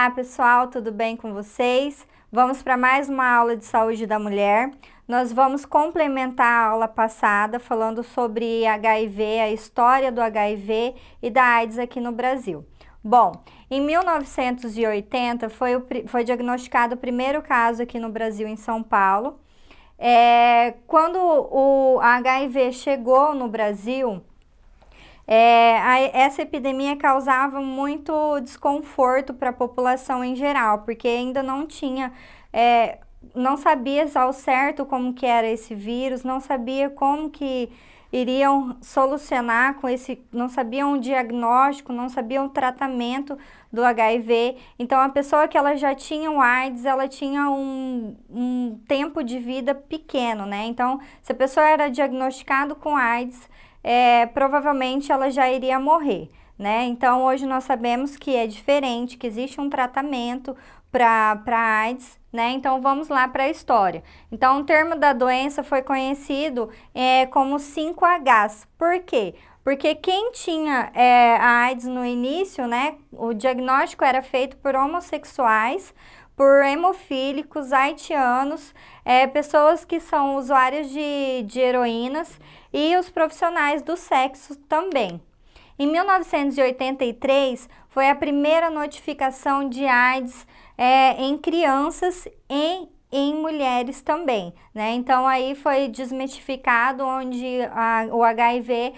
Olá, pessoal, tudo bem com vocês? Vamos para mais uma aula de saúde da mulher. Nós vamos complementar a aula passada falando sobre HIV, a história do HIV e da AIDS aqui no Brasil. Bom, em 1980 foi, o, foi diagnosticado o primeiro caso aqui no Brasil, em São Paulo. É, quando o HIV chegou no Brasil, é, a, essa epidemia causava muito desconforto para a população em geral, porque ainda não tinha é, não sabia ao certo como que era esse vírus, não sabia como que iriam solucionar com esse, não sabiam o diagnóstico, não sabiam o tratamento do HIV. Então a pessoa que ela já tinha o AIDS, ela tinha um, um tempo de vida pequeno, né? Então se a pessoa era diagnosticada com AIDS, é, provavelmente ela já iria morrer. Né? Então, hoje nós sabemos que é diferente, que existe um tratamento, para AIDS, né? Então vamos lá para a história. Então o termo da doença foi conhecido é, como 5Hs. Por quê? Porque quem tinha é, a AIDS no início, né? O diagnóstico era feito por homossexuais, por hemofílicos, haitianos, é, pessoas que são usuárias de, de heroínas e os profissionais do sexo também. Em 1983, foi a primeira notificação de AIDS é, em crianças e em mulheres também, né? Então aí foi desmistificado onde a, o HIV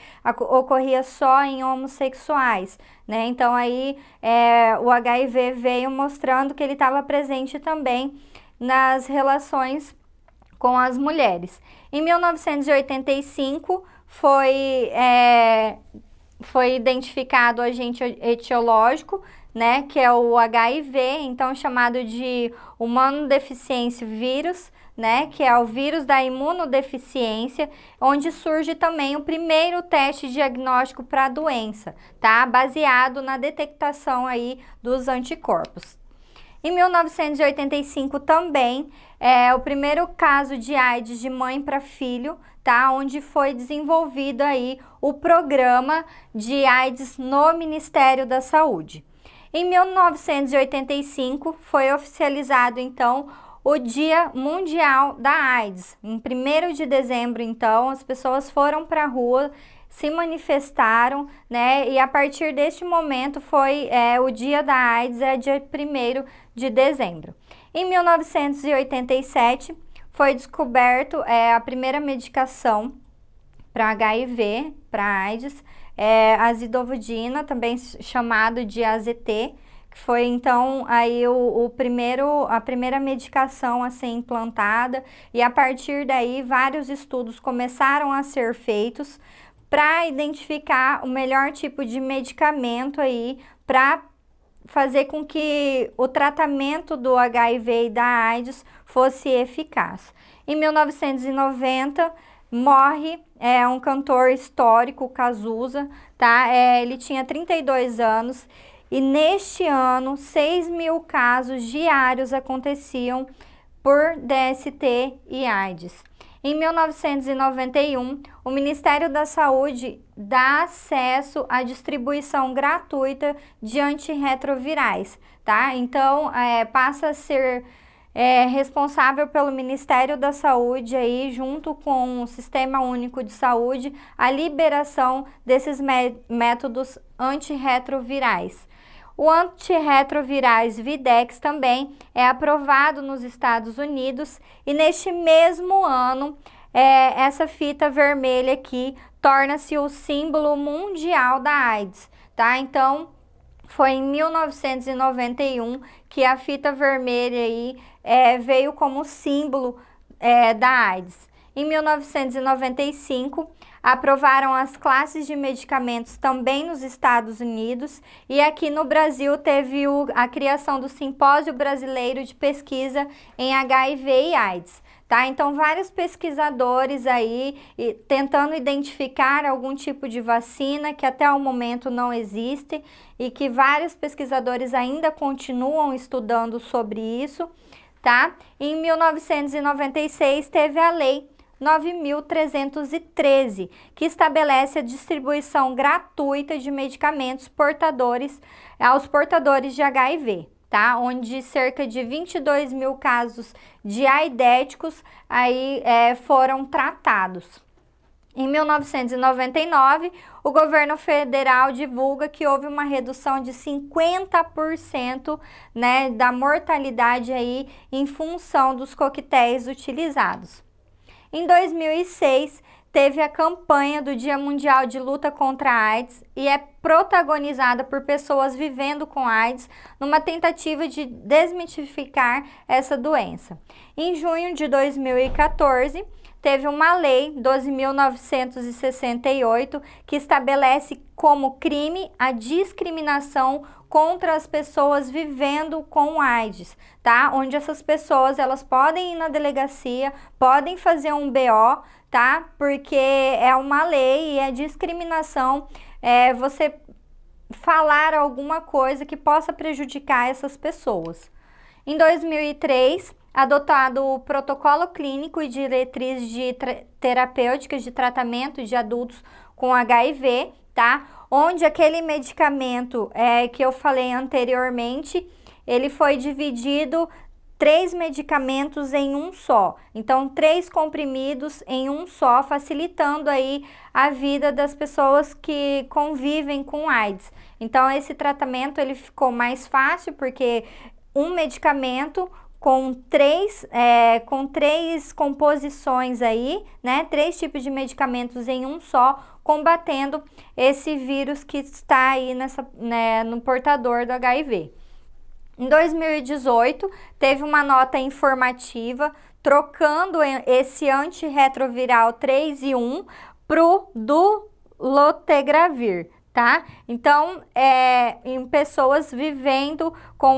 ocorria só em homossexuais, né? Então aí é, o HIV veio mostrando que ele estava presente também nas relações com as mulheres. Em 1985 foi é, foi identificado o agente etiológico, né, que é o HIV, então chamado de humanodeficiência vírus, né, que é o vírus da imunodeficiência, onde surge também o primeiro teste diagnóstico para a doença, tá? Baseado na detectação aí dos anticorpos. Em 1985 também, é o primeiro caso de AIDS de mãe para filho, tá? Onde foi desenvolvido aí o programa de AIDS no Ministério da Saúde. Em 1985 foi oficializado então o Dia Mundial da AIDS. Em 1 de dezembro, então, as pessoas foram para a rua se manifestaram, né? E a partir deste momento foi é, o dia da AIDS, é dia 1 de dezembro. Em 1987 foi descoberto é, a primeira medicação para HIV, para AIDS, é, zidovudina, também chamado de AZT, que foi então aí o, o, primeiro a primeira medicação a ser implantada e a partir daí vários estudos começaram a ser feitos para identificar o melhor tipo de medicamento aí para fazer com que o tratamento do HIV e da AIDS fosse eficaz. Em 1990 morre é um cantor histórico, Cazuza, tá? É, ele tinha 32 anos e neste ano, 6 mil casos diários aconteciam por DST e AIDS. Em 1991, o Ministério da Saúde dá acesso à distribuição gratuita de antirretrovirais, tá? Então, é, passa a ser é, responsável pelo Ministério da Saúde aí, junto com o Sistema Único de Saúde, a liberação desses métodos antirretrovirais. O antirretrovirais Videx também é aprovado nos Estados Unidos e neste mesmo ano é, essa fita vermelha aqui torna-se o símbolo mundial da AIDS, tá? Então foi em 1991 que a fita vermelha aí é, veio como símbolo é, da AIDS. Em 1995, aprovaram as classes de medicamentos também nos Estados Unidos e aqui no Brasil teve o, a criação do Simpósio Brasileiro de Pesquisa em HIV e AIDS. Tá? Então, vários pesquisadores aí e, tentando identificar algum tipo de vacina que até o momento não existe e que vários pesquisadores ainda continuam estudando sobre isso, tá? Em 1996 teve a lei 9.313, que estabelece a distribuição gratuita de medicamentos portadores aos portadores de HIV. Tá? Onde cerca de 22 mil casos de aidéticos aí, é, foram tratados. Em 1999, o governo federal divulga que houve uma redução de 50% né, da mortalidade aí em função dos coquetéis utilizados. Em 2006, teve a campanha do Dia Mundial de Luta contra a AIDS e é protagonizada por pessoas vivendo com AIDS, numa tentativa de desmitificar essa doença. Em junho de 2014, teve uma lei 12.968 que estabelece como crime a discriminação contra as pessoas vivendo com AIDS, tá? Onde essas pessoas elas podem ir na delegacia, podem fazer um BO, tá? Porque é uma lei e é discriminação é, você falar alguma coisa que possa prejudicar essas pessoas. Em 2003, adotado o protocolo clínico e diretriz de terapêuticas de tratamento de adultos com HIV, tá? Onde aquele medicamento é, que eu falei anteriormente, ele foi dividido três medicamentos em um só. Então, três comprimidos em um só, facilitando aí a vida das pessoas que convivem com AIDS. Então, esse tratamento ele ficou mais fácil porque um medicamento com três, é, com três composições aí, né? Três tipos de medicamentos em um só, combatendo esse vírus que está aí nessa, né, no portador do HIV. Em 2018, teve uma nota informativa trocando esse antirretroviral 3 e 1 pro do Lotegravir, tá? Então, é, em pessoas vivendo com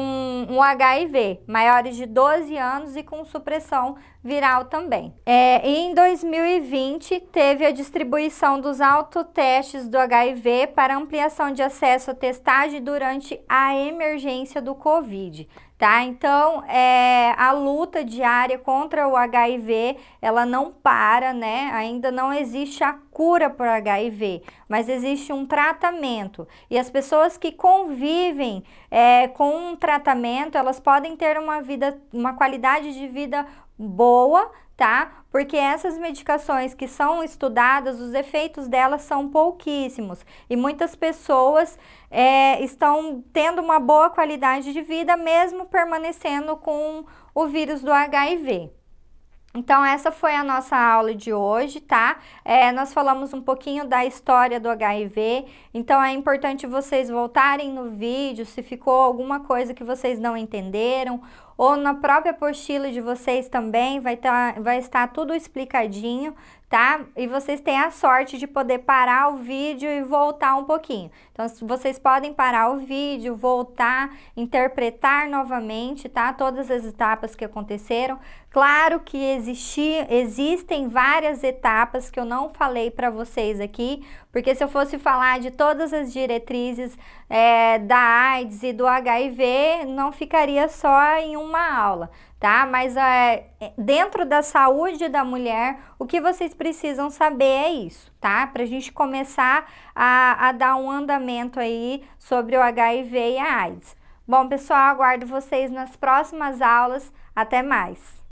um HIV, maiores de 12 anos e com supressão viral também. É, e em 2020, teve a distribuição dos autotestes do HIV para ampliação de acesso à testagem durante a emergência do Covid. Tá? Então, é, a luta diária contra o HIV, ela não para, né? Ainda não existe a cura por HIV, mas existe um tratamento. E as pessoas que convivem é, com um tratamento, elas podem ter uma vida, uma qualidade de vida boa, tá? Porque essas medicações que são estudadas, os efeitos delas são pouquíssimos e muitas pessoas é, estão tendo uma boa qualidade de vida mesmo permanecendo com o vírus do HIV. Então, essa foi a nossa aula de hoje, tá? É, nós falamos um pouquinho da história do HIV, então é importante vocês voltarem no vídeo se ficou alguma coisa que vocês não entenderam ou na própria apostila de vocês também, vai, tá, vai estar tudo explicadinho, tá? E vocês têm a sorte de poder parar o vídeo e voltar um pouquinho. Então, vocês podem parar o vídeo, voltar, interpretar novamente, tá? Todas as etapas que aconteceram. Claro que existi, existem várias etapas que eu não falei para vocês aqui, porque se eu fosse falar de todas as diretrizes é, da AIDS e do HIV, não ficaria só em um uma aula, tá? Mas é, é, dentro da saúde da mulher, o que vocês precisam saber é isso, tá? Para a gente começar a, a dar um andamento aí sobre o HIV e a AIDS. Bom, pessoal, aguardo vocês nas próximas aulas. Até mais!